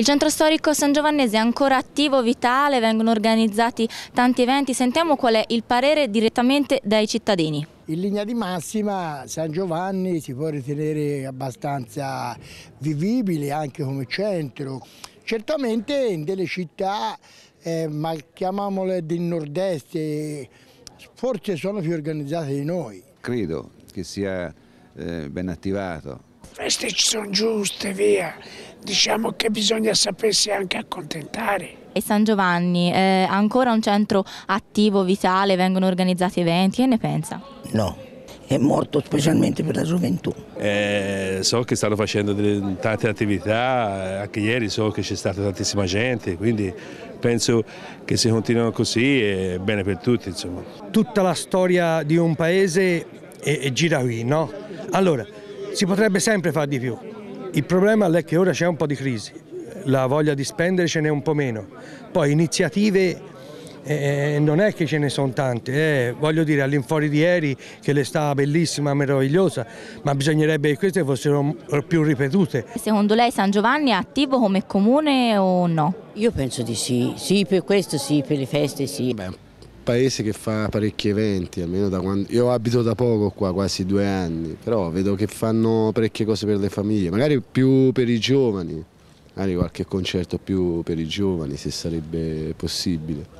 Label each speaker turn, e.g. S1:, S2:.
S1: Il centro storico San Giovannese è ancora attivo, vitale, vengono organizzati tanti eventi. Sentiamo qual è il parere direttamente dai cittadini.
S2: In linea di massima San Giovanni si può ritenere abbastanza vivibile anche come centro. Certamente in delle città, eh, ma chiamiamole del nord-est, forse sono più organizzate di noi.
S3: Credo che sia eh, ben attivato feste ci sono giuste, via. Diciamo che bisogna sapersi anche accontentare.
S1: E San Giovanni, è eh, ancora un centro attivo, vitale, vengono organizzati eventi, che ne pensa?
S3: No, è morto specialmente per la gioventù.
S4: Eh, so che stanno facendo delle, tante attività, eh, anche ieri so che c'è stata tantissima gente, quindi penso che se continuano così è bene per tutti. Insomma.
S5: Tutta la storia di un paese è, è gira qui, no? Allora, si potrebbe sempre fare di più. Il problema è che ora c'è un po' di crisi, la voglia di spendere ce n'è un po' meno. Poi iniziative eh, non è che ce ne sono tante, eh, voglio dire all'infuori di ieri che le stava bellissima, meravigliosa, ma bisognerebbe che queste fossero più ripetute.
S1: Secondo lei San Giovanni è attivo come comune o no? Io penso di sì, sì per questo sì, per le feste sì. Beh
S6: paese che fa parecchi eventi, almeno da quando... Io abito da poco qua, quasi due anni, però vedo che fanno parecchie cose per le famiglie, magari più per i giovani, magari qualche concerto più per i giovani se sarebbe possibile.